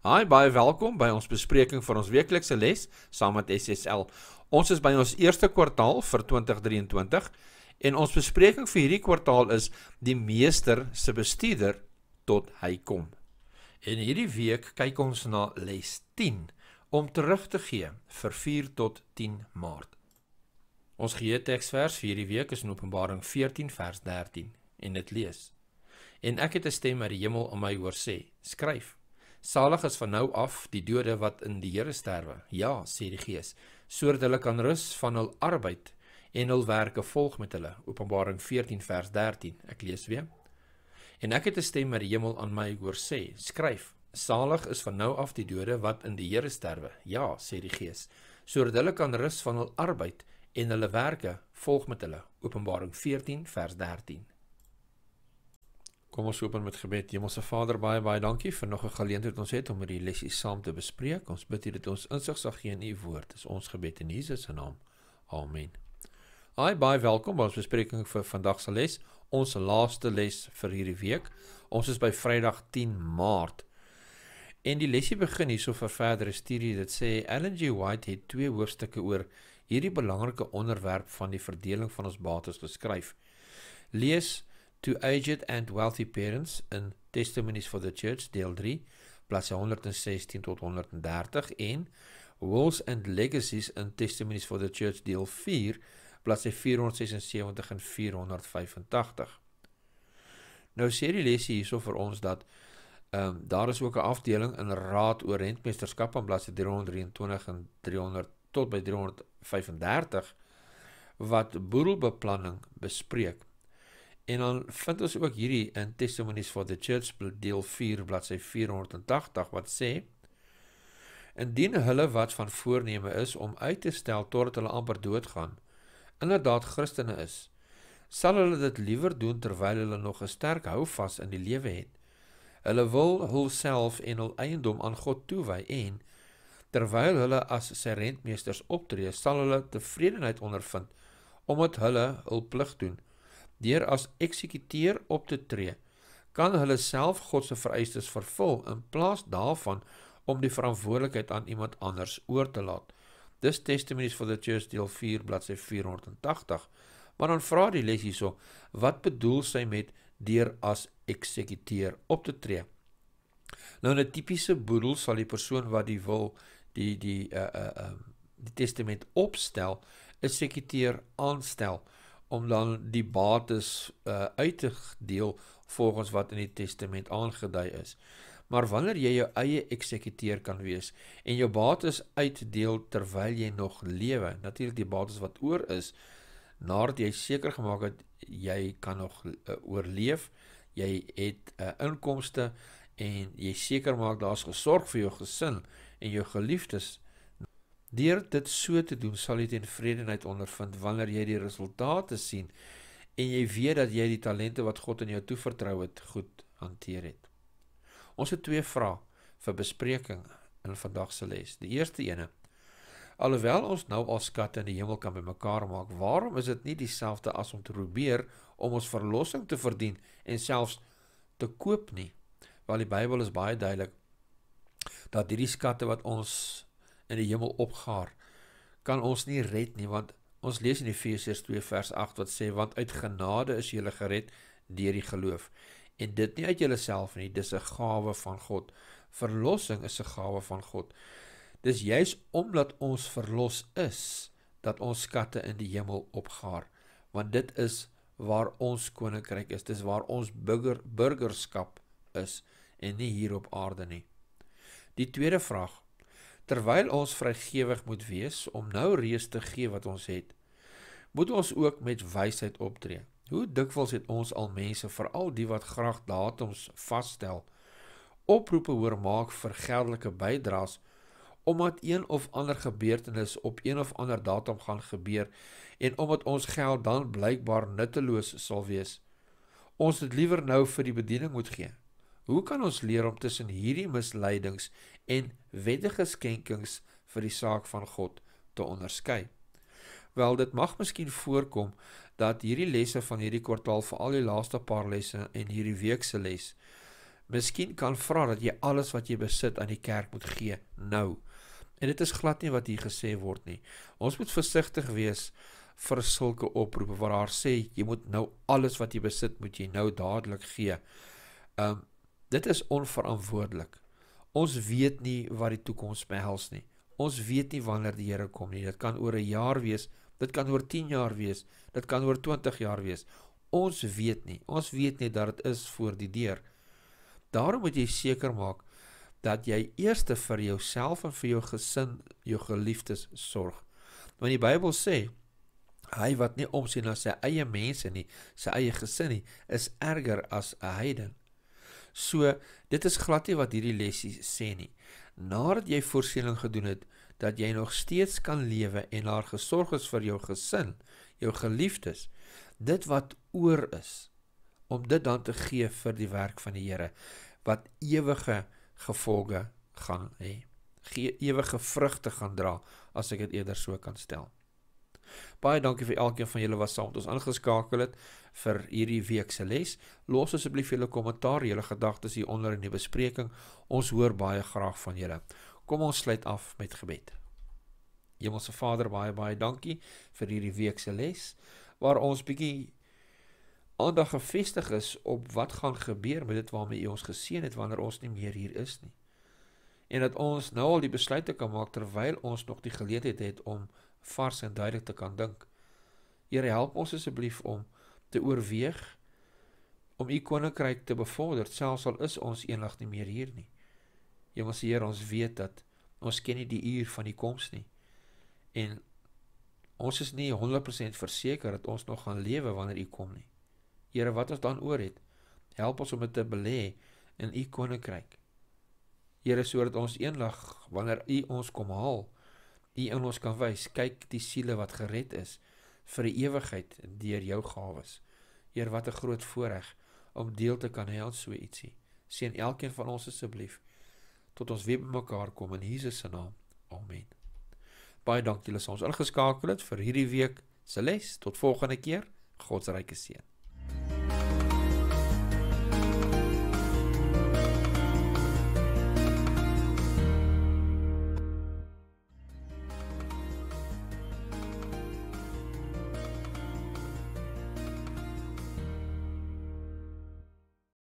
Hi, baie welkom by ons bespreking van ons weeklikse les saam met SSL. Ons is by ons eerste kwartaal vir 2023 en ons bespreking vir hierdie kwartaal is die meester se bestuurder tot hy kom. En hierdie week kyk ons na les 10 om terug te gee vir 4 tot 10 Maart. Ons gee teksvers vir hierdie week is in Openbaring 14 vers 13 en dit lees: En ek het 'n stem uit die hemel aan my hoor sê: Skryf Salig is van nou af die dode wat in die Here sterwe. Ja, sê die Gees, sodat hulle kan rus van hul arbeid en hul werke volg met hulle. Openbaring 14 vers 13. Ek lees weer. En ek het 'n stem uit die hemel aan my hoor sê: Skryf, salig is van nou af die dode wat in die Here sterwe. Ja, sê die Gees, sodat hulle kan rus van hul arbeid en hulle werke volg met hulle. Openbaring 14 vers 13. Kom ons open met gebed. Hemelse Vader, baie baie dankie vir nog 'n geleentheid wat ons het om hierdie lesie saam te bespreek. Ons bid hier dat ons insig sal gee in u woord. Dis ons gebed in Jesus se naam. Amen. Hi, baie welkom by ons bespreking vir vandag se les. Ons laaste les vir hierdie week. Ons is by Vrydag 10 Maart. En die lesie begin hierso vir verdere studie. Dit sê Ellen G. White het twee hoofstukke oor hierdie belangrike onderwerp van die verdeling van ons bates geskryf. Lees to aged and wealthy parents in Testimonies for the Church deel 3 plus 116 tot 130 en Wills and Legacies in Testimonies for the Church deel 4 plus 476 en 485. Nou sê die lesie hierso vir ons dat ehm um, daar is ook 'n afdeling in Raad oor rentmeesterskap in bladsy 323 en 300 tot by 335 wat boedelbeplanning bespreek. En dan vind ons ook hierdie in Testimonies for the Church deel 4 bladsy 480 wat sê: Indien hulle wat van voorneme is om uit te stel totdat hulle amper doodgaan, inderdaad Christene is, sal hulle dit liewer doen terwyl hulle nog 'n sterk houvas in die lewe het. Hulle wil hulself en hul eiendom aan God toewy en terwyl hulle as sy rentmeesters optree, sal hulle tevredenheid ondervind omdat hulle hul plig doen deur as eksekuteur op te tree, kan hulle self God se vereistes vervul in plaas daarvan om die verantwoordelikheid aan iemand anders oor te laat. Dis Testimonies for the Church deel 4 bladsy 480. Maar dan vra die les hierso, wat bedoel sy met deur as eksekuteur op te tree? Nou 'n tipiese boedel sal die persoon wat die wil die die uh uh uh die testament opstel, 'n eksekuteur aanstel om dan die bates uh, uit te deel volgens wat in die testament aangedui is. Maar wanneer jy jou eie eksekuteur kan wees en jou bates uitdeel terwyl jy nog lewe, natuurlik die bates wat oor is nadat jy seker gemaak het jy kan nog uh, oorleef, jy het 'n uh, eh, inkomste en jy seker maak daar's gesorg vir jou gesin en jou geliefdes Deur dit so te doen, sal jy tevredenheid ondervind wanneer jy die resultate sien en jy weet dat jy die talente wat God aan jou toevertrou het, goed hanteer het. Ons het twee vrae vir bespreking in vandag se les. Die eerste een: Alhoewel ons nou al skatte in die hemel kan bymekaar maak, waarom is dit nie dieselfde as om te probeer om ons verlossing te verdien en selfs te koop nie? Want die Bybel is baie duidelik dat hierdie skatte wat ons in die hemel opgaar, kan ons nie red nie, want ons lees in Efesiërs 2 vers 8 wat sê want uit genade is julle gered deur die geloof en dit nie uit julleself nie, dis 'n gawe van God. Verlossing is 'n gawe van God. Dis juis omdat ons verlos is dat ons skatte in die hemel opgaar, want dit is waar ons koninkryk is, dis waar ons burger, burgerskap is en nie hier op aarde nie. Die tweede vraag Terwyl ons vrygewig moet wees om nou reus te gee wat ons het, moet ons ook met wysheid optree. Hoe dikwels het ons al mense, veral die wat graag datums vasstel, oproepe hoor maak vir geldelike bydraes omdat een of ander gebeurtenis op een of ander datum gaan gebeur en omdat ons geld dan blykbaar nutteloos sal wees. Ons het liewer nou vir die bediening moet gee. Hoe kan ons leer om tussen hierdie misleidings en wettige skenkings vir die saak van God te onderskei? Wel, dit mag miskien voorkom dat hierdie lesse van hierdie kwartaal, veral die laaste paar lesse en hierdie week se les, miskien kan vra dat jy alles wat jy besit aan die kerk moet gee nou. En dit is glad nie wat hier gesê word nie. Ons moet versigtig wees vir sulke oproepe waar haar sê jy moet nou alles wat jy besit moet jy nou dadelik gee. Ehm um, Dit is onverantwoordelik. Ons weet nie wat die toekoms behels nie. Ons weet nie wanneer die Here kom nie. Dit kan oor 'n jaar wees, dit kan oor 10 jaar wees, dit kan oor 20 jaar wees. Ons weet nie. Ons weet net dat dit is voor die deur. Daarom moet jy seker maak dat jy eers vir jouself en vir jou gesin, jou geliefdes sorg. Want die Bybel sê hy wat nie opsien na sy eie mense nie, sy eie gesin nie, is erger as 'n heiden. So dit is glad nie wat hierdie lesse sê nie. Nadat jy voorseëling gedoen het dat jy nog steeds kan lewe en haar gesorg is vir jou gesin, jou geliefdes, dit wat oor is om dit dan te gee vir die werk van die Here wat ewige gevolge gaan hê. Ewige vrugte gaan dra as ek dit eerder so kan stel. Baie dankie vir elkeen van julle wat saam met ons aangeskakel het vir hierdie week se les. Los asseblief julle kommentaar, julle gedagtes hier onder in die bespreking. Ons hoor baie graag van julle. Kom ons sluit af met gebed. Hemelse Vader, baie baie dankie vir hierdie week se les waar ons bietjie aandag gefestig is op wat gaan gebeur met dit waarmee U ons geseën het wanneer ons nie meer hier is nie. En dat ons nou al die besluite kan maak terwyl ons nog die geleentheid het om vars en duidelik te kan dink. Here help ons asseblief om te oorweeg om u koninkryk te bevorder selfs al is ons eendag nie meer hier nie. Hemelse Heer, ons weet dat ons ken nie die uur van die koms nie. En ons is nie 100% verseker dat ons nog gaan lewe wanneer u kom nie. Here, wat ons dan oor het, help ons om dit te belê in u koninkryk. Here, sodat ons eendag wanneer u ons kom haal, U in ons kan wys, kyk die siele wat gered is vir die ewigheid deur jou gawes. Heer, wat 'n groot voorreg om deel te kan hê aan so ietsie. Seën elkeen van ons asseblief tot ons weer bymekaar kom in Jesus se naam. Amen. Baie dankie dat julle ons ingeskakel het vir hierdie week se les. Tot volgende keer. God se ryke seën.